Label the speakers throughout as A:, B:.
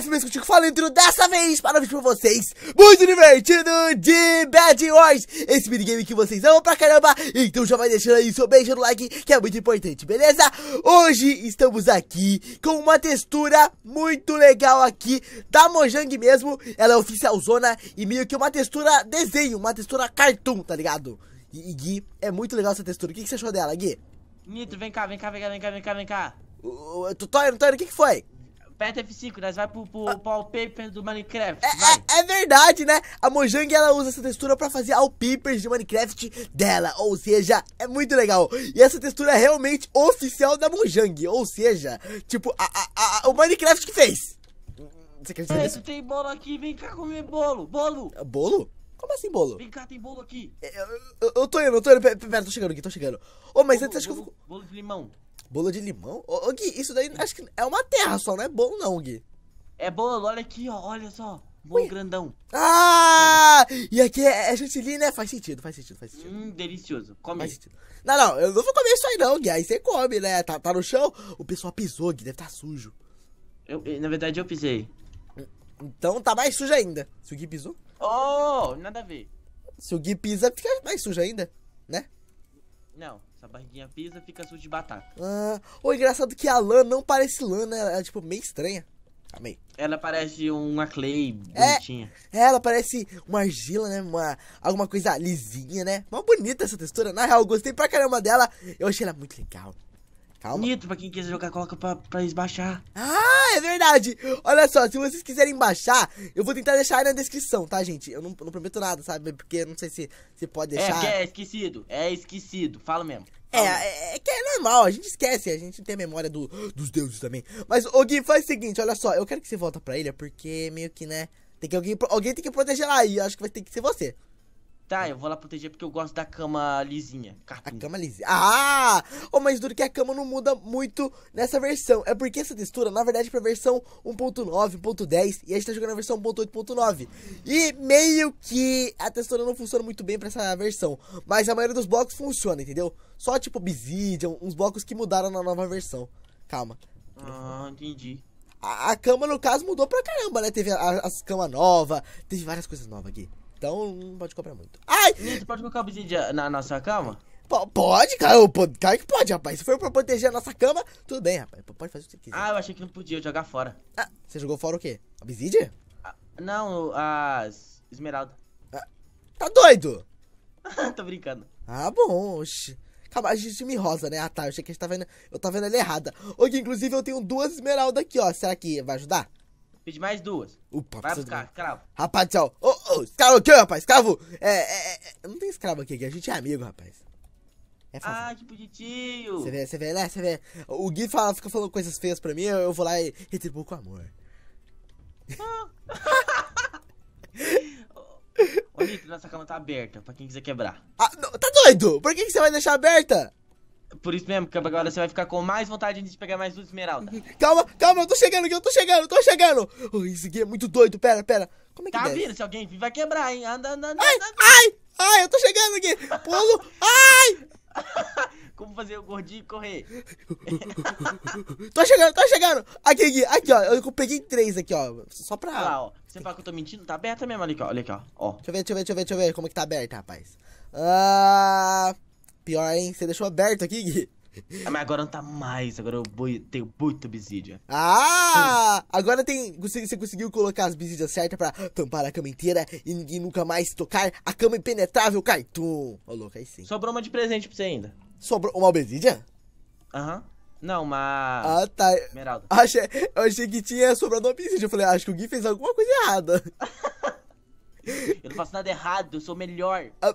A: FBs contigo falando dessa vez para um vídeo pra vocês muito divertido de Bad Wars, esse minigame que vocês amam pra caramba, então já vai deixando aí seu beijo no like, que é muito importante, beleza? Hoje estamos aqui com uma textura muito legal aqui, da Mojang mesmo, ela é oficialzona e meio que uma textura desenho, uma textura cartoon, tá ligado? E, e Gui, é muito legal essa textura, o que, que você achou dela, Gui?
B: Nitro, vem cá, vem cá, vem cá, vem cá, vem cá, vem cá. Tutório, Tutório, o que, que foi? Aperta F5, nós vai pro, pro, pro ah. wallpaper do Minecraft. É,
A: é, é, verdade, né? A Mojang ela usa essa textura pra fazer wallpapers de Minecraft dela. Ou seja, é muito legal. E essa textura é realmente oficial da Mojang. Ou seja, tipo, a, a, a, o Minecraft que fez. Você quer dizer? É, tem bolo aqui, vem cá comer bolo. Bolo! É, bolo? Como assim bolo? Vem cá, tem bolo aqui. É, eu, eu, eu tô indo, eu tô indo. Pera, pera, tô chegando aqui, tô chegando. Ô, oh, mas bolo, antes acho que eu vou... Bolo de limão. Bolo de limão? Ô, ô, Gui, isso daí acho que é uma terra só, não é bolo não, Gui.
B: É bolo, olha aqui, ó, olha só. Bolo Ui. grandão.
A: Ah! É. E aqui é, é chantilly, né? Faz sentido, faz sentido, faz sentido. Hum,
B: delicioso. Come. Faz sentido.
A: Não, não, eu não vou comer isso aí não, Gui. Aí você come, né? Tá, tá no chão, o pessoal pisou, Gui, deve tá sujo. Eu, eh, na verdade, eu pisei. Então tá mais sujo ainda. Se o Gui pisou.
B: Oh, nada a ver.
A: Se o Gui pisa, fica mais sujo ainda, né?
B: Não. Essa barriguinha pisa fica sujo de batata.
A: Ah, o engraçado é que a lã não parece lã, né? Ela é tipo meio estranha.
B: Amei. Ela parece uma clay é, bonitinha.
A: É, ela parece uma argila, né? Uma, alguma coisa lisinha, né? Uma bonita essa textura. Na real, eu gostei pra caramba dela. Eu achei ela muito legal. Calma. Nitro, pra quem quiser jogar, coloca pra, pra eles baixar. Ah, é verdade. Olha só, se vocês quiserem baixar, eu vou tentar deixar aí na descrição, tá, gente? Eu não, não prometo nada, sabe? Porque não sei se, se pode é, deixar. É, é
B: esquecido. É esquecido. Fala mesmo.
A: É, é, é, que é normal, a gente esquece, a gente não tem a memória do, dos deuses também. Mas, o Gui, faz o seguinte, olha só, eu quero que você volta pra ilha, porque meio que, né, tem que alguém, alguém tem que proteger lá, e acho que vai ter que ser você.
B: Tá, eu vou lá proteger porque eu gosto da cama lisinha. A cama lisinha.
A: Ah! Oh, mas duro que a cama não muda muito nessa versão. É porque essa textura, na verdade, é pra versão 1.9, 1.10 e a gente tá jogando a versão 1.8.9. E meio que a textura não funciona muito bem pra essa versão. Mas a maioria dos blocos funciona, entendeu? Só tipo Obsidian, uns blocos que mudaram na nova versão. Calma. Ah, entendi. A, a cama, no caso, mudou pra caramba, né? Teve a, as camas novas, teve várias coisas novas aqui. Então não pode cobrar muito.
B: Ai! Você pode colocar obsidiana na nossa cama?
A: P pode, cara. Claro que pode, rapaz. Se for pra proteger a nossa cama, tudo bem,
B: rapaz. Pode fazer o que você quiser. Ah, eu achei que não podia jogar fora. Ah, você jogou
A: fora o quê? Obsidian? Ah, não, as. Esmeralda. Ah, tá doido? Tô brincando. Ah, bom. Oxi. Calma, a gente me rosa, né? Ah, tá. Eu achei que a gente tava tá vendo. Eu tava vendo ela errada. Hoje, inclusive, eu tenho duas esmeraldas aqui, ó. Será que vai ajudar? Pedi mais duas. Opa, Vai
B: buscar, de... escravo.
A: Rapaz do céu. Ô, ô, escravo aqui, rapaz. Escravo. É, é, é, Não tem escravo aqui, A gente é amigo, rapaz. É fácil. Ah,
B: que bonitinho. Você vê,
A: você vê, né? Você vê. O Gui fala, fica falando coisas feias pra mim. Eu, eu vou lá e retribuo com amor. Ah.
B: Ô, Nick, nossa cama tá aberta. Pra quem quiser quebrar. Ah,
A: não, tá doido? Por que, que você vai deixar aberta? Por isso mesmo que
B: agora você vai ficar com mais vontade de pegar mais duas esmeraldas.
A: Uhum. Calma, calma, eu tô chegando aqui, eu tô chegando, eu tô chegando. Oh, esse aqui é muito doido, pera, pera. Como é que Tá vindo,
B: se alguém vir vai quebrar, hein? Anda, anda, anda. Ai, anda.
A: ai, ai, eu tô chegando aqui. Pulo, ai.
B: Como fazer o gordinho correr?
A: tô chegando, tô chegando. Aqui, aqui, aqui, ó. Eu peguei três aqui, ó. Só
B: pra... Olha lá, ó. Você fala que eu tô mentindo? Tá aberta mesmo ali, ó. Olha aqui, ó.
A: ó. Deixa eu ver, deixa eu ver, deixa eu ver, eu como é que tá aberta, rapaz. Ah... Uh... Pior, hein? Você deixou aberto aqui, Gui.
B: Ah, mas agora não tá mais, agora eu boi, tenho muito obsidian.
A: Ah! Agora tem. Você, você conseguiu colocar as obsidian certas pra tampar a cama inteira e ninguém nunca mais tocar a cama impenetrável, Cartoon! Ô, oh, louco, aí sim. Sobrou uma de presente pra você ainda. Sobrou uma obsidian? Aham. Uhum. Não, uma. Ah, tá. Esmeralda. Achei, eu achei que tinha sobrado uma obsidian. Eu falei, ah, acho que o Gui fez alguma coisa errada.
B: eu não faço nada errado, eu sou
A: melhor. Ah,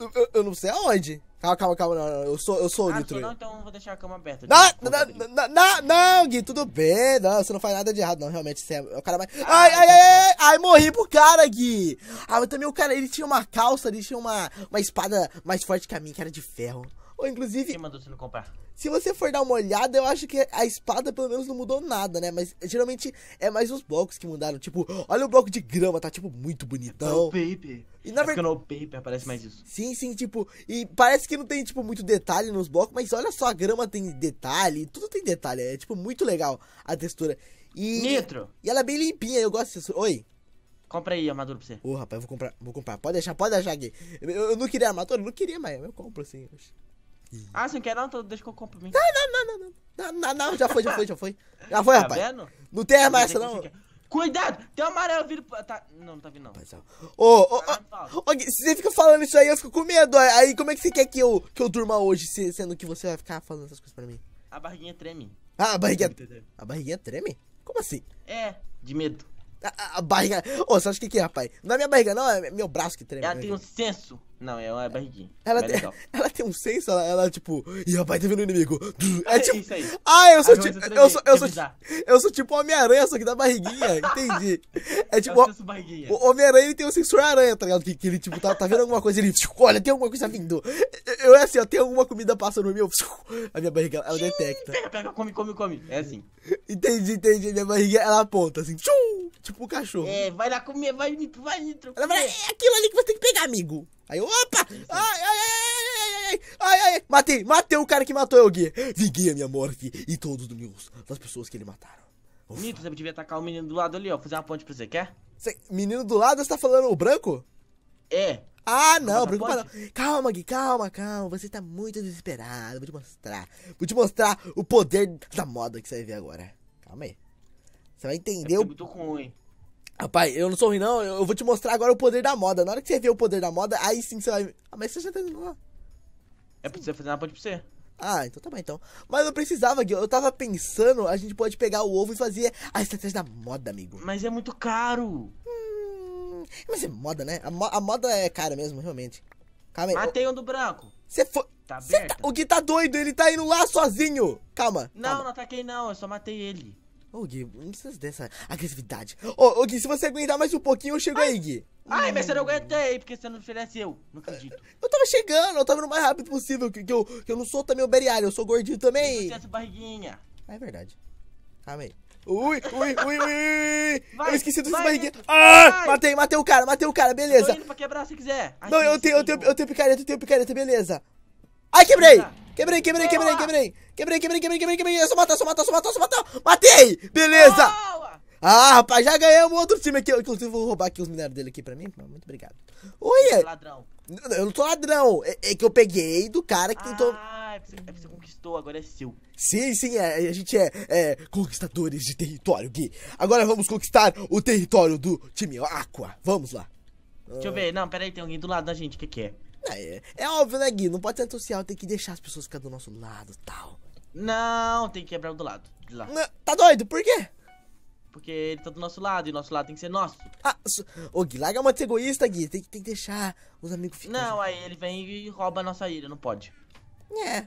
A: eu, eu não sei aonde. Calma, calma, calma, não, não, eu sou, eu sou ah, o Nitro. Não,
B: então vou deixar a cama aberta. Não, não,
A: não, não, não, Gui, tudo bem, não, você não faz nada de errado, não, realmente, você é o cara mais... Ah, ai, ai, ai, ai, morri pro cara, Gui. Ah, mas também o cara, ele tinha uma calça, ele tinha uma, uma espada mais forte que a minha, que era de ferro.
B: Ou inclusive. Quem mandou você não comprar?
A: Se você for dar uma olhada, eu acho que a espada pelo menos não mudou nada, né? Mas geralmente é mais os blocos que mudaram. Tipo, olha o bloco de grama, tá tipo muito bonitão. É Pepe E na é verdade. no paper mais isso. Sim, sim, tipo. E parece que não tem, tipo, muito detalhe nos blocos, mas olha só, a grama tem detalhe, tudo tem detalhe. É, tipo, muito legal a textura. E. Nitro! E ela é bem limpinha, eu gosto disso. Oi. Compra aí a armadura pra você. Ô, oh, rapaz, eu vou comprar, vou comprar. Pode deixar, pode deixar aqui. Eu, eu não queria armadura, eu não queria, mas eu compro assim. Ah, você não quer não? deixa que eu compro mim. Não, não, não, não, não. Não, não, já foi, já foi, já foi. Já foi, tá rapaz. Vendo? Não tem mais essa, não. Cuidado! Tem um amarelo vindo.
B: Tá... Não, não tá vindo, não. Ô, ô, ô, ah,
A: tá. você fica falando isso aí, eu fico com medo. Aí, como é que você quer que eu, que eu durma hoje, sendo que você vai ficar falando essas coisas pra mim?
B: A barriguinha treme. Ah, a barriguinha.
A: A barriguinha treme? Como assim? É, de medo. A, a, barriga. Ô, você acha que que é, rapaz? Não é minha barriga, não, é meu braço que treme. Ela né, tem um
B: senso. Não, é uma é. barriguinha. Ela, é tem,
A: ela tem um senso, ela, ela tipo, e rapaz, tá vindo o inimigo. É tipo. Isso aí. Ah, eu sou tipo. Eu sou, eu, sou, é eu sou tipo Homem-Aranha, só que da barriguinha. Entendi. É tipo. o, Homem-Aranha tem um sensor de aranha, tá ligado? Que, que, ele, tipo, tá, tá vendo alguma coisa, ele. Olha, tem alguma coisa vindo. Eu é assim, ó, tem alguma comida passando no meu. A minha barriga, ela detecta. Pega, pega, come, come, come. É assim. Entendi, entendi. Minha barriga, ela aponta assim. Tipo o um cachorro. É, vai lá comer, vai, vai, vai. Ela vai, é aquilo ali que você tem que pegar, amigo. Aí eu, opa! Ai, ai, ai, ai, ai, ai, ai, ai, ai, matei, matei o cara que matou eu, Gui. Vinguei a minha morte e todos os meus, das pessoas que ele mataram.
B: Ufa. Nito, você devia atacar o menino do lado ali, ó, fazer uma ponte pra você, quer?
A: Cê, menino do lado, você tá falando o branco? É. Ah, não, branco não. Calma, Gui, calma, calma. Você tá muito desesperado. Vou te mostrar. Vou te mostrar o poder da moda que você vai ver agora. Calma aí. Você vai entender é o. Muito ruim. Rapaz, eu não sou ruim não, eu vou te mostrar agora o poder da moda. Na hora que você vê o poder da moda, aí sim você vai. Ah, mas você já terminou lá. Ah.
B: É pra você fazer na ponte pra você.
A: Ah, então tá bom então. Mas eu precisava, Gui, eu tava pensando, a gente pode pegar o ovo e fazer a estratégia da moda, amigo. Mas é muito caro. Hum, mas é moda, né? A, mo a moda é cara mesmo, realmente. Calma aí. Matei um do branco. Você foi. Tá tá... O Gui tá doido, ele tá indo lá sozinho. Calma.
B: Não, calma. não ataquei não, eu só matei ele. Ô, Gui, não precisa dessa
A: agressividade. Ô, ô, Gui, se você aguentar mais um pouquinho, eu chego Ai. aí, Gui. Ai, mas você não
B: aguentei, porque você não ofereceu. Assim, não acredito. É,
A: eu tava chegando, eu tava no mais rápido possível, que, que eu, que eu não sou também o oberiário, eu sou gordinho também. Você essa
B: barriguinha.
A: Ah, é verdade. Calma aí. Ui, ui, ui, ui! Vai, eu esqueci dos barriguinhos. Ah! Matei, matei o cara, matei o cara, beleza. Eu tô indo pra
B: quebrar se quiser.
A: Ai, não, eu tenho, eu, tenho, eu tenho picareta, eu tenho picareta, beleza. Ai, quebrei! Tá. Quebrei, quebrei, quebrei, quebrei! Quebrei, quebrei, quebrei, quebrei, quebrei! Eu só matar, só matar, só matar, só matar! Matei! Beleza! Ah, rapaz, já ganhamos outro time aqui. Eu, inclusive, vou roubar aqui os minérios dele aqui pra mim. Muito obrigado. Oi. É é- ladrão. Eu não sou ladrão. É, é, que eu peguei do cara que tentou... Ah, é porque
B: é você conquistou, agora é seu.
A: Sim, sim, é, a gente é, é conquistadores de território, Gui. Agora vamos conquistar o território do time Aqua. Vamos lá.
B: Deixa eu ver. Não, peraí, tem alguém do lado da gente. O que que é? É,
A: é óbvio, né, Gui? Não pode ser antissocial, tem que deixar as pessoas ficar do nosso lado tal.
B: Não, tem que quebrar do lado. De lá. Não, né?
A: tá doido? Por quê? Porque
B: ele tá do nosso lado e o nosso lado tem que ser nosso.
A: Ah, so... ô Gui, larga a mão de ser egoísta, Gui. Tem, tem que deixar
B: os amigos ficarem. Não, aí ele vem e rouba a nossa ilha, não pode.
A: É,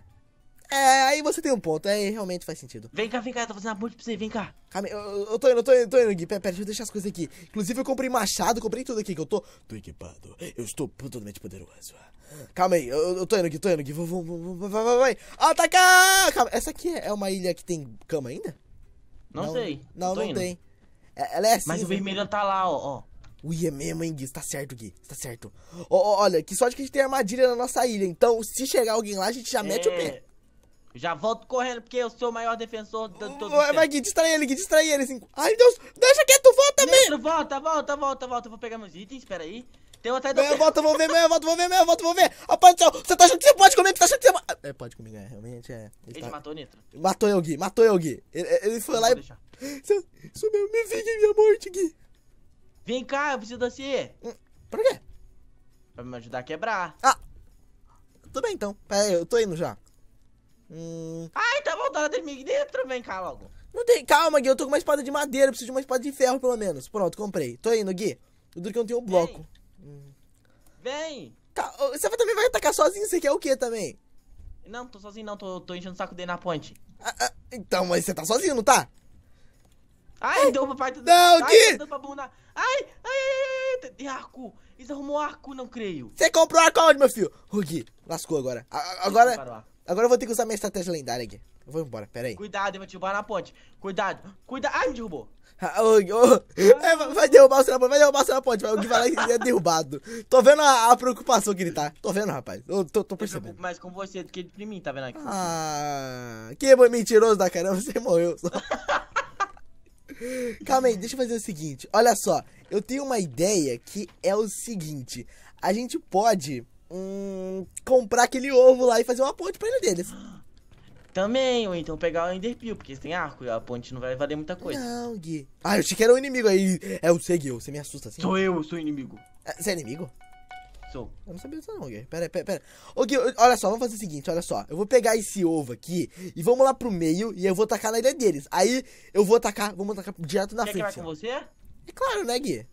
A: é, aí você tem um ponto, aí é, realmente faz sentido.
B: Vem cá, vem cá, eu tô fazendo a ponte pra você, vem cá.
A: Calma, eu, eu tô indo, eu tô indo, eu tô indo, Gui. Pera, pera, deixa eu deixar as coisas aqui. Inclusive, eu comprei machado, comprei tudo aqui que eu tô. Tô equipado, eu estou totalmente poderoso. Calma aí, eu, eu tô indo, Gui, tô indo, Gui. Vou, vou, vou, vai, vai, vai. Atacar! Calma, essa aqui é, é uma ilha que tem cama ainda?
B: Não, não sei. Não, não indo. tem.
A: É, ela é assim. Mas o vermelho tá lá, ó. ó. Ui, é mesmo, hein, Gui? tá certo, Gui. tá certo. Oh, oh, olha, que sorte que a gente tem armadilha na nossa ilha. Então, se chegar alguém lá, a gente já é... mete o é, pé.
B: Já volto correndo porque eu sou o maior defensor de todo Vai, vai Gui,
A: distrai ele, Gui, distrai ele. Assim. Ai, Deus,
B: deixa quieto, volta, mesmo. Volta, volta, volta, volta. Vou pegar meus itens, espera aí. Tem outra ideia. Meia volta,
A: vou ver, meia volta, vou ver, meia volta, vou ver. Rapaz do céu, você tá achando que você pode comer Você tá achando que você. É, pode comigo, é, né, realmente é. Ele, ele tá... matou o Nitro. Matou eu, Gui, matou eu, Gui. Ele, ele foi lá e. Deixar. Sumiu, me
B: vingue minha morte, Gui. Vem cá, eu preciso de você. Hum, pra quê? Pra me ajudar a quebrar. Ah! Tudo bem então.
A: Pera aí, eu tô indo já. Hum. Ai, ah, tá então é voltando a dormir dentro, vem cá logo. Não tem. Calma, Gui, eu tô com uma espada de madeira, preciso de uma espada de ferro, pelo menos. Pronto, comprei. Tô indo, Gui. O Duro que eu não tenho um bloco. Hum. Vem! Você também vai atacar sozinho? Você quer o quê também?
B: Não, tô sozinho não, tô, tô enchendo
A: o saco dele na ponte. Ah, ah, então, mas você tá sozinho, não tá? Ai, deu pra
B: parte do... Não, Gui! bunda. Ai, ai, ai, ai, arco.
A: Eles arrumou arco, não creio. Você comprou arco onde, meu filho? Ô, Gui, lascou agora. A agora... Agora eu vou ter que usar minha estratégia lendária aqui. Eu vou embora, pera aí. Cuidado, eu vou te derrubar na ponte. Cuidado, cuidado. Ai, me derrubou. oh, oh. É, vai derrubar o Senapon, vai derrubar o Senapon. O que vai lá é derrubado. Tô vendo a, a, preocupação que ele tá. Tô vendo, rapaz. Eu tô, tô percebendo.
B: Eu mais com você do que de mim, tá vendo aqui? Ah,
A: que mentiroso da caramba, você morreu. Calma aí, deixa eu fazer o seguinte. Olha só, eu tenho uma ideia que é o seguinte. A gente pode um, comprar aquele ovo lá e fazer uma ponte pra ele deles.
B: Também, ou então pegar o Enderpeel, porque tem arco e a ponte não vai valer muita coisa. Não, Gui. Ah, eu achei
A: que era o um inimigo aí. É o Segui, você me assusta assim. Sou eu, sou inimigo. É, você é inimigo? Sou. Eu não sabia disso não, Gui. Pera, pera, pera. Ô, Gui, olha só, vamos fazer o seguinte, olha só. Eu vou pegar esse ovo aqui e vamos lá pro meio e eu vou atacar na ilha deles. Aí eu vou atacar, vamos atacar direto na Quer frente. Quer que vai
B: com você? É
A: claro, né, Gui?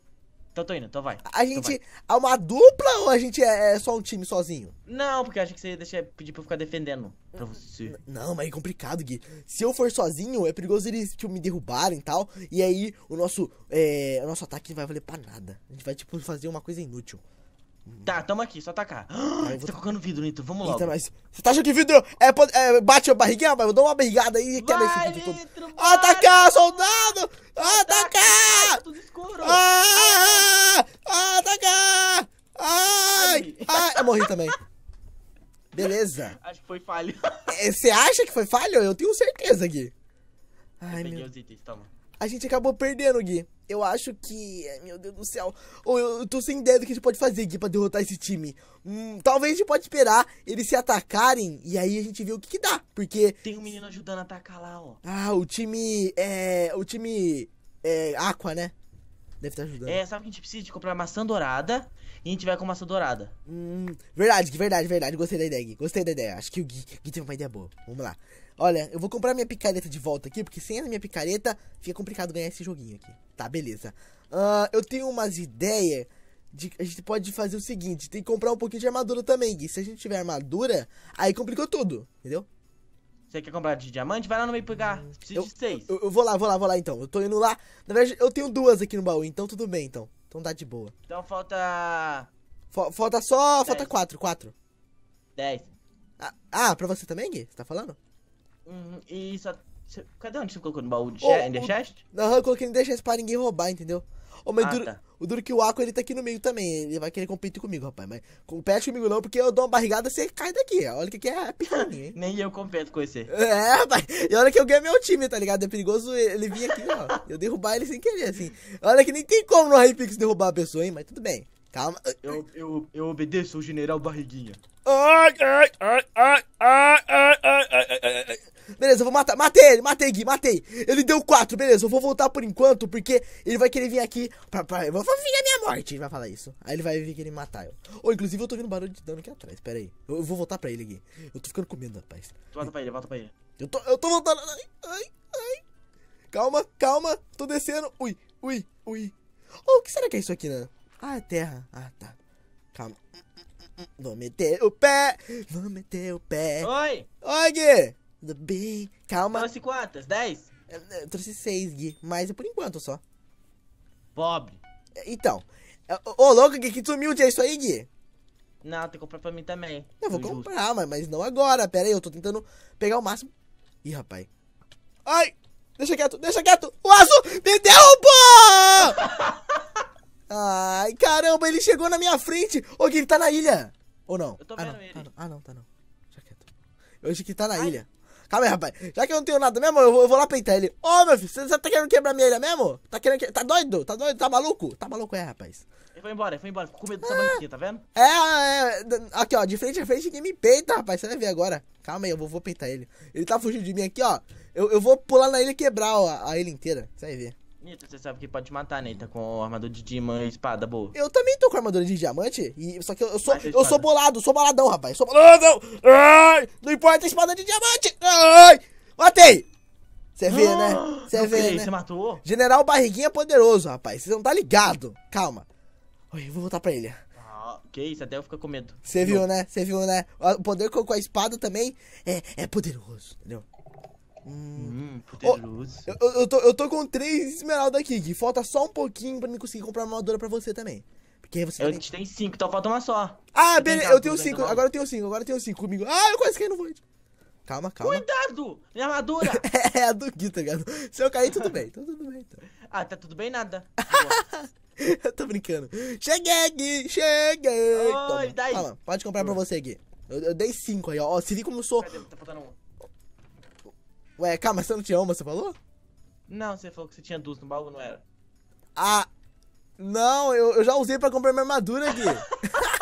B: Então tô indo, então vai. A então gente
A: vai. é uma dupla ou a gente é só um time sozinho?
B: Não, porque acho que você deixa pedir pra eu ficar defendendo pra você.
A: Não, mas é complicado, Gui. Se eu for sozinho, é perigoso eles tipo, me derrubarem e tal. E aí o nosso, é, o nosso ataque não vai valer pra nada. A gente vai, tipo, fazer uma coisa inútil. Tá,
B: tamo aqui, só atacar você tá
A: colocando vidro, Nito. Vamos lá. Mas... Você tá achando que vidro é, é, bate a barriguinha? Mas eu dou uma barrigada aí e quebra esse vidro todo. Vai. Atacar, soldado! Atacar! Atacar! Ah, ah, ah, atacar! Ai! Ai! Eu morri também. Beleza. Acho que foi falho. É, você acha que foi falho? Eu tenho certeza, Gui.
B: Ai, meu... os itens, toma.
A: A gente acabou perdendo, Gui. Eu acho que. Meu Deus do céu. Eu, eu tô sem ideia do que a gente pode fazer aqui pra derrotar esse time. Hum, talvez a gente pode esperar eles se atacarem e aí a gente vê o que, que dá. Porque. Tem um menino ajudando a atacar lá, ó. Ah, o time. É. O time. É. Aqua, né? Deve estar tá ajudando. É,
B: sabe que a gente precisa de comprar maçã dourada e a gente vai com maçã dourada.
A: Hum, verdade, verdade, verdade. Gostei da ideia, Gui. Gostei da ideia. Acho que o Gui, Gui teve uma ideia boa. Vamos lá. Olha, eu vou comprar minha picareta de volta aqui, porque sem a minha picareta fica complicado ganhar esse joguinho aqui. Tá, beleza. Uh, eu tenho umas ideias de, a gente pode fazer o seguinte, tem que comprar um pouquinho de armadura também, Gui. Se a gente tiver armadura, aí complicou tudo, entendeu?
B: Você quer comprar de diamante? Vai lá no meio pegar.
A: Preciso eu, de seis. Eu, eu, vou lá, vou lá, vou lá então. Eu tô indo lá. Na verdade, eu tenho duas aqui no baú, então tudo bem, então. Então dá de boa.
B: Então falta...
A: falta só... Dez. Falta quatro, quatro. Dez. Ah, ah, pra você também, Gui? Você tá falando? Uhum, e só. cadê onde você colocou no baú? De oh, in é chest? Não, eu coloquei no Ender Chest pra ninguém roubar, entendeu? Ô, oh, mas ah, duro, tá. o duro é que o Aqua ele tá aqui no meio também. Ele vai querer competir comigo, rapaz. Mas compete comigo não, porque eu dou uma barrigada você cai daqui. Olha o que, que é, é pequenininho, hein?
B: Nem eu competo com você. É,
A: rapaz. E olha que eu ganho meu time, tá ligado? É perigoso ele vir aqui, ó. eu derrubar ele sem querer, assim. Olha que nem tem como no Hypix derrubar a pessoa, hein? Mas tudo bem. Calma. Eu, eu, eu obedeço o general Barriguinha. Ai, ai, ai, ai, ai beleza, eu vou matar. Matei ele, matei, Gui, matei. Ele deu 4, beleza, eu vou voltar por enquanto, porque ele vai querer vir aqui pra. pra eu vou vir a minha morte, ele vai falar isso. Aí ele vai vir querer matar eu. Ou, inclusive, eu tô vendo barulho de dano aqui atrás, pera aí. Eu, eu, vou voltar pra ele, Gui. Eu tô ficando com medo, rapaz.
B: Volta pra ele, volta pra
A: ele. Eu tô, eu tô voltando. Ai, ai, ai. Calma, calma, tô descendo. Ui, ui, ui. Oh, o que será que é isso aqui, né? Ah, é terra. Ah, tá. Calma. Vou meter o pé, vou meter o pé. Oi! Oi, Gui! Tudo bem. Calma. Trouxe quantas? dez Eu, é, eu é, trouxe seis Gui. Mas é por enquanto só. Pobre. Então. Ô, louco, Gui, que sumiu humilde é isso aí, Gui? Não, tem que comprar pra mim também. Não, vou comprar, mas, mas não agora. Pera aí, eu tô tentando pegar o máximo. Ih, rapaz. Ai! Deixa quieto, deixa quieto! O azul me derrubou! Ai, caramba, ele chegou na minha frente! Ô, Gui, ele tá na ilha! Ou não? Eu tô ah, vendo não. ele. Ah não. ah, não, tá não. Deixa quieto. Eu acho que ele tá na Ai. ilha. Calma aí, rapaz. Já que eu não tenho nada mesmo, eu vou, eu vou lá peitar ele. Ô, oh, meu filho, você, tá querendo quebrar minha ilha mesmo? Tá querendo que... Tá doido? Tá doido? Tá maluco? Tá maluco é, rapaz.
B: Ele foi embora, ele foi embora. Ficou com medo dessa é, aqui, tá vendo?
A: É, é, é, aqui, ó. De frente a frente, quem me peita, rapaz. Você vai ver agora. Calma aí, eu vou, vou peitar ele. Ele tá fugindo de mim aqui, ó. Eu, eu vou pular na ilha e quebrar ó, a ilha inteira. Você vai ver.
B: Nita, você sabe que pode matar, né? Tá com armadura de diamante e espada boa.
A: Eu também tô com armadura de diamante. E, só que eu, eu sou, eu sou bolado, sou boladão, rapaz. Sou boladão! Ai, não importa a espada de diamante! Ai, matei! Você vê, ah, né? Você vê, né? Você né? matou? General Barriguinha é poderoso, rapaz. Você não tá ligado. Calma. Oi, eu vou voltar pra ele.
B: Ah, que isso, até eu fico com medo. Você viu,
A: né? Você viu, né? O poder com a espada também é, é poderoso,
B: entendeu? Hum, hum, poderoso.
A: Oh, eu, eu, tô, eu tô com três esmeraldas aqui, Gui. falta só um pouquinho pra mim conseguir comprar uma armadura pra você também. Porque você. Eu, tem... A gente
B: tem cinco, então falta uma só.
A: Ah, beleza, eu tenho cinco, então, agora eu tenho cinco, agora eu tenho cinco comigo. Ah, eu quase caí no void. Calma, calma. Cuidado! Minha armadura! é, a do Gui, tá ligado? Se eu cair, tudo bem, então tudo bem então. Ah, tá tudo
B: bem nada.
A: eu tô brincando. Cheguei, Gui, cheguei! Oi, Toma. daí. Calma, pode comprar pra você, Gui. Eu, eu dei cinco aí, ó. ó se vi como eu sou. Cadê? Tá faltando um. Ué, calma, você não tinha uma, você falou?
B: Não, você falou que você tinha duas no baú, não era?
A: Ah, não, eu, eu já usei pra comprar minha armadura, Gui.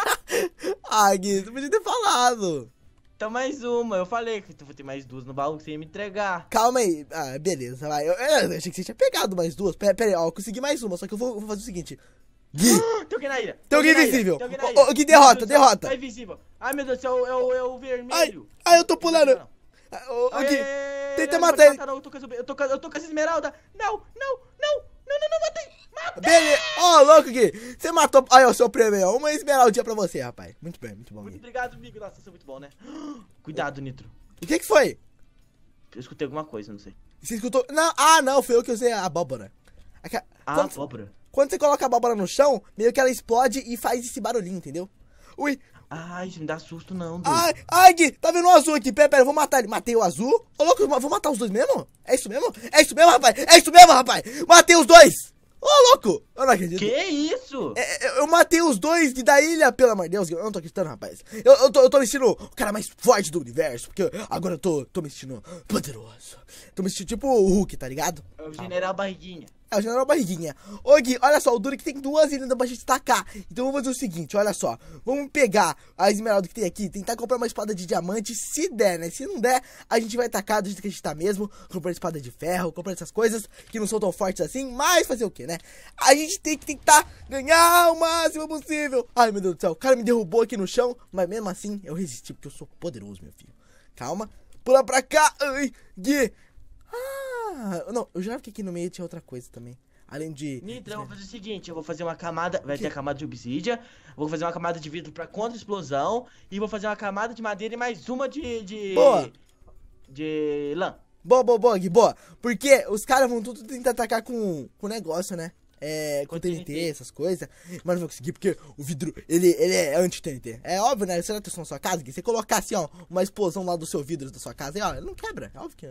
A: ah, Gui, tu podia ter falado.
B: Então mais uma, eu falei que tu vou ter mais duas no baú que você ia me
A: entregar. Calma aí, ah, beleza, vai. Eu, eu, eu achei que você tinha pegado mais duas. Pera, pera aí, ó, eu consegui mais uma, só que eu vou, vou fazer o seguinte. Gui! Ah,
B: tem alguém na ilha! Tem alguém invisível! Tem alguém Ô, Gui, derrota, derrota! É invisível! Ai meu Deus, é o, é o, é o vermelho! Ai, ai, eu tô pulando! Não, não. Ô, oh, Gui, tenta matar ele. Eu tô, com eu, tô,
A: eu tô com essa esmeralda.
B: Não, não, não, não, não, não, matei.
A: Beleza. Ó, oh, louco, Gui. Você matou. Aí, ó, seu prêmio. Uma esmeraldinha pra você, rapaz. Muito bem, muito bom. Muito Gui. obrigado, amigo.
B: Nossa, você é muito bom, né?
A: Cuidado, Nitro. O que que foi? Eu escutei alguma coisa, não sei. Você escutou? Não, ah, não. Foi eu que usei a abóbora. Ah, quando, abóbora. Quando você coloca a abóbora no chão, meio que ela explode e faz esse barulhinho, entendeu? Ui,
B: Ai, isso me dá susto não,
A: Ai, ai, Gui, tá vendo o azul aqui? Pera, pera, eu vou matar ele. Matei o azul. Ô, louco, vou matar os dois mesmo? É isso mesmo? É isso mesmo, rapaz? É isso mesmo, rapaz? Matei os dois! Ô, louco! Eu não acredito. Que isso? É, é eu matei os dois da ilha, pelo amor de Deus. Eu não tô acreditando, rapaz. Eu, eu, tô, eu tô me sentindo o cara mais forte do universo. Porque agora eu tô, tô me sentindo poderoso. Tô me sentindo tipo o Hulk, tá ligado?
B: É o General Barriguinha.
A: É o General Barriguinha. Ô Gui, olha só, o Duro que tem duas ainda pra gente tacar. Então vamos fazer o seguinte, olha só. Vamos pegar a esmeralda que tem aqui, tentar comprar uma espada de diamante, se der, né? Se não der, a gente vai tacar do jeito que a gente tá mesmo. Comprar espada de ferro, comprar essas coisas que não são tão fortes assim, mas fazer o que, né? A gente tem que tentar ganhar o máximo possível. Ai meu Deus do céu, o cara me derrubou aqui no chão, mas mesmo assim eu resisti, porque eu sou poderoso, meu filho. Calma, pula pra cá. Ai, Gui, ah! Não, eu jurava que aqui no meio tinha outra coisa também. Além
B: de. Nitro, eu vou né? fazer o seguinte: eu vou fazer uma camada. Vai que... ter a camada de obsidia. Vou fazer uma camada de vidro pra contra-explosão. E vou fazer uma camada de madeira e mais uma de. de... Boa!
A: De lã. Boa, boa, boa, Gui, boa. Porque os caras vão tudo tentar atacar com o negócio, né? É, com, TNT, essas coisas. Mas não vou conseguir, porque o vidro, ele, ele é anti-TNT. É óbvio, né? Você não tem na sua casa, Gui. Você colocar assim, ó, uma explosão lá do seu vidro da sua casa, e, é, ó, ele não quebra. É óbvio que. É.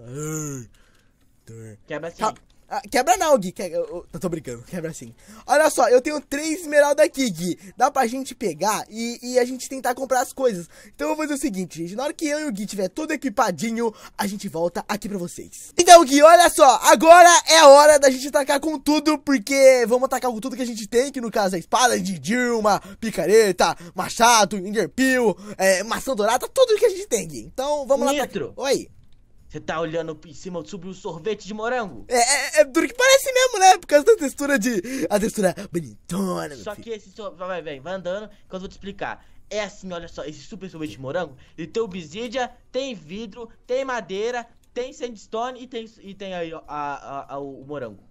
A: Quebra tá, sim. Ah, quebra não, Gui. Eu, tô brincando. Quebra sim. Olha só, eu tenho três esmeraldas aqui, Gui. Dá pra gente pegar e, e, a gente tentar comprar as coisas. Então eu vou fazer o seguinte, gente. Na hora que eu e o Gui tiver tudo equipadinho, a gente volta aqui pra vocês. Então, Gui, olha só. Agora é a hora da gente atacar com tudo, porque vamos atacar com tudo que a gente tem, que no caso é espada de Dilma, picareta, machado, enderpeel, é, maçã dourada, tudo que a gente tem, Gui. Então, vamos Nitro. lá. Nitro. Oi. Você tá olhando em cima sobre um sorvete de morango. É, é, é duro que parece mesmo, né? Por causa da textura de. A textura bonitona. Só
B: que esse sorvete. Vai, vai, vai andando, que eu vou te explicar. É assim, olha só, esse super sorvete de morango, ele tem obsidia, tem vidro, tem madeira, tem sandstone e tem, e tem aí a, a, a, o morango.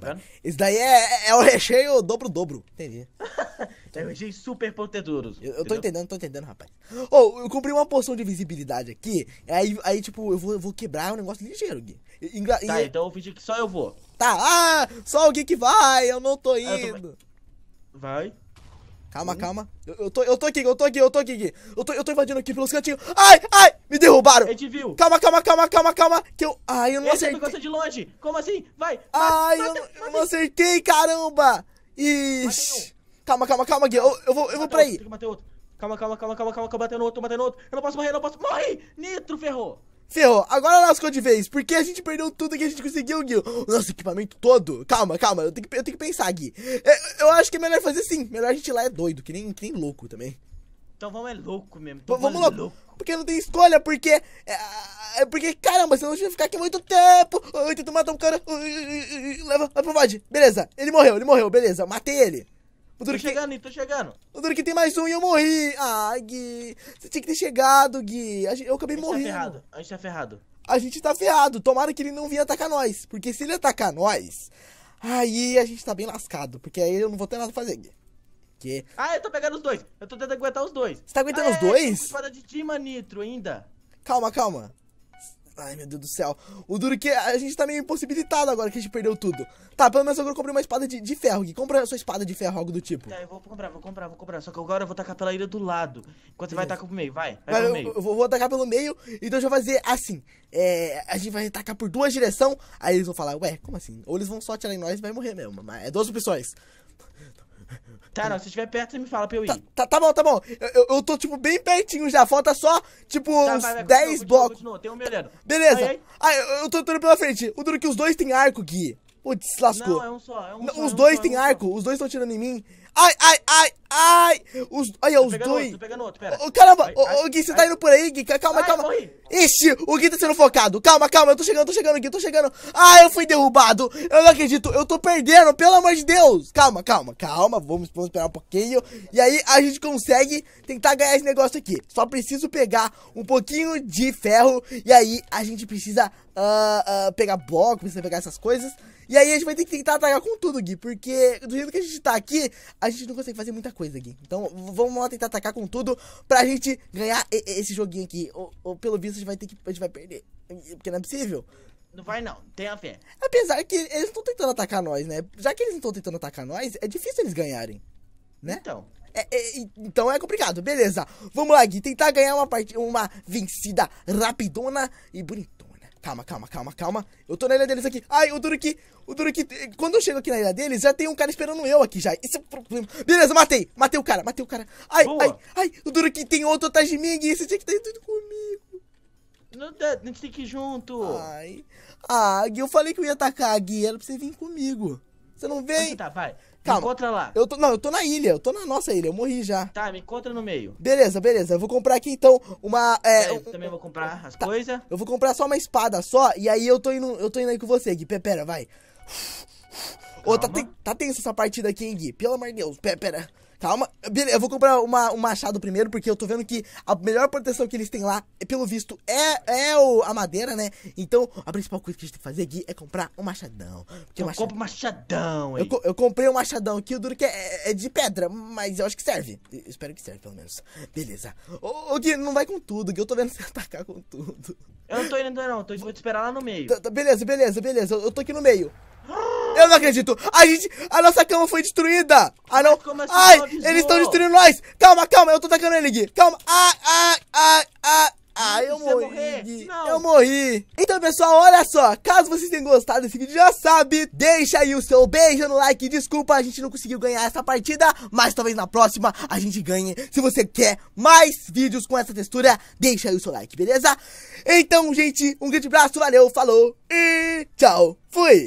B: Tá
A: Isso daí é, é, é o recheio dobro-dobro. Entendi.
B: é o recheio super poteduro. Eu, eu tô entendendo,
A: tô entendendo, rapaz. oh, eu comprei uma porção de visibilidade aqui. Aí, aí tipo, eu vou, eu vou quebrar um negócio ligeiro, Gui. Tá, e... então
B: eu fingi que só eu vou.
A: Tá, ah, só o Gui que vai, eu não tô ah, indo. Ah, tô... Vai. Calma, hum? calma. Eu, eu, tô, eu tô aqui, eu tô aqui, eu tô aqui, Gui. Eu tô, eu tô invadindo aqui pelos cantinhos. Ai, ai, me derrubaram. Ele te viu. Calma, calma, calma, calma, calma. Que eu. Ai, eu não Esse é acertei. Você de longe. Como assim? Vai. Ai, mata, eu, mata, eu não acertei, caramba. Ixi. Calma, calma, calma, Gui. Eu, eu vou, eu vou pra aí. bater outro Calma, calma, calma, calma, calma, calma, batendo outro, batendo outro. Eu não posso morrer, eu não posso. Morre!
B: Nitro ferrou.
A: Ferrou, agora lascou é de vez, porque a gente perdeu tudo que a gente conseguiu, Gui. O nosso equipamento todo. Calma, calma, eu tenho que, eu tenho que pensar, Gui. Eu, é, eu acho que é melhor fazer assim. Melhor a gente ir lá é doido, que nem, que nem louco também.
B: Então vamos é louco mesmo. Então vamos, é louco.
A: Porque não tem escolha, porque. É, é porque, caramba, senão a gente vai ficar aqui muito tempo. tento matar um cara. Leva, leva pro VOD. Beleza, ele morreu, ele morreu, beleza, matei ele. O Duro tô chegando, tem... tô chegando. O Duro tem mais um e eu morri. Ah, Gui. Você tinha que ter chegado, Gui. Eu acabei tá morrendo. a morrendo. Tá ferrado.
B: a gente tá ferrado.
A: A gente tá ferrado. Tomara que ele não vinha atacar nós. Porque se ele atacar nós, aí a gente tá bem lascado. Porque aí eu não vou ter nada a fazer, Gui. Que...
B: Ah, eu tô pegando os dois. Eu tô tentando aguentar os dois.
A: Você tá aguentando ah, os é, dois? Espada de Dima Nitro ainda. Calma, calma. Ai, meu Deus do céu. O duro é que a gente tá meio impossibilitado agora que a gente perdeu tudo. Tá, pelo menos agora eu comprei uma espada de, de ferro, Gui. Compra a sua espada de ferro, algo do tipo. Tá,
B: eu vou comprar, vou comprar, vou comprar. Só que agora eu vou tacar pela ilha do lado. Enquanto Beleza. você vai tacar pro meio, vai. vai, vai pelo eu, meio. eu
A: vou, vou tacar pelo meio, então eu já vou fazer assim. É, a gente vai atacar por duas direções, aí eles vão falar, ué, como assim? Ou eles vão só atirar em nós e vai morrer mesmo. Mas é duas opções. Tá, não, se estiver perto, você me fala pra eu ir. Tá, tá, tá bom, tá bom. Eu, eu, tô, tipo, bem pertinho já. Falta só, tipo, tá, uns 10 blocos. Continua,
B: continua. Tem um me olhando. Beleza. Aí, aí.
A: Ah, eu tô entrando pela frente. O duro é que os dois têm arco, Gui. Putz, lascou. Não, é um
B: só, é um só, Os é um dois só, têm é um
A: arco, só. os dois estão atirando em mim. Ai, ai, ai, ai! Os, ai, tá os dois. Outro, tá outro, pera. Oh, caramba, ai, oh, Gui, você ai. tá indo por aí, Gui? Calma, ai, calma. Morri. Ixi, o Gui tá sendo focado. Calma, calma, eu tô chegando, tô chegando, Gui, tô chegando. Ah, eu fui derrubado. Eu não acredito, eu tô perdendo, pelo amor de Deus. Calma, calma, calma, vamos, vamos esperar um pouquinho. E aí a gente consegue tentar ganhar esse negócio aqui. Só preciso pegar um pouquinho de ferro. E aí a gente precisa uh, uh, pegar bloco, precisa pegar essas coisas. E aí a gente vai ter que tentar atacar com tudo, Gui. Porque do jeito que a gente tá aqui, a gente não consegue fazer muita coisa, Gui. Então vamos lá tentar atacar com tudo pra gente ganhar esse joguinho aqui. Ou, ou pelo visto a gente vai ter que. A gente vai perder. Porque não é possível. Não vai não, tenha fé. Apesar que eles não estão tentando atacar nós, né? Já que eles não estão tentando atacar nós, é difícil eles ganharem. Né? Então. É, é, então é complicado, beleza. Vamos lá, Gui, tentar ganhar uma partida, uma vencida rapidona e bonita. Calma, calma, calma, calma. Eu tô na ilha deles aqui. Ai, o Duruki. O Duruki. Eh, quando eu chego aqui na ilha deles, já tem um cara esperando eu aqui já. Esse é o problema. Beleza, matei. Matei o cara, matei o cara. Ai, Boa. ai, ai. O Duruki tem outro atrás de mim. Esse tinha que estar tá indo comigo. Não dá, a gente tem que ir junto. Ai. Ah, Gui, eu falei que eu ia atacar a Gui. Era pra você vir comigo. Você não vem? Onde tá, vai. Calma. Me encontra lá. Eu tô, não, eu tô na ilha, eu tô na nossa ilha, eu morri já.
B: Tá, me encontra no meio.
A: Beleza, beleza. Eu vou comprar aqui então uma. É, é eu um,
B: também vou comprar as tá. coisas.
A: Eu vou comprar só uma espada só, e aí eu tô indo, eu tô indo aí com você, Gui. Pera, vai. Ô, oh, tá, ten, tá tenso essa partida aqui, hein, Gui? Pelo amor de Deus, pera. pera. Calma. Tá, beleza, eu vou comprar uma, um machado primeiro, porque eu tô vendo que a melhor proteção que eles têm lá, é, pelo visto, é, é o, a madeira, né? Então, a principal coisa que a gente tem que fazer aqui é comprar um machadão. Porque eu machadão... compro machadão, hein? Eu, eu, comprei um machadão aqui, o duro que é, é, é de pedra, mas eu acho que serve. Eu espero que serve, pelo menos. Beleza. Ô, Gui, não vai com tudo, Gui, eu tô vendo você atacar com tudo. Eu não tô indo, não, tô, vou te esperar lá no meio. Tá, tá, beleza, beleza, beleza, eu, eu tô aqui no meio. Eu não acredito. A gente. A nossa cama foi destruída. Ah, não. assim ai, eles estão destruindo nós. Calma, calma. Eu tô atacando ele, Gui. Calma. Ai, ai, ai, ai. Ah, eu morri, eu morri. Então, pessoal, olha só. Caso vocês tenham gostado desse vídeo, já sabe, deixa aí o seu beijo no like. Desculpa, a gente não conseguiu ganhar essa partida, mas talvez na próxima a gente ganhe. Se você quer mais vídeos com essa textura, deixa aí o seu like, beleza? Então, gente, um grande abraço, valeu, falou e tchau. Fui!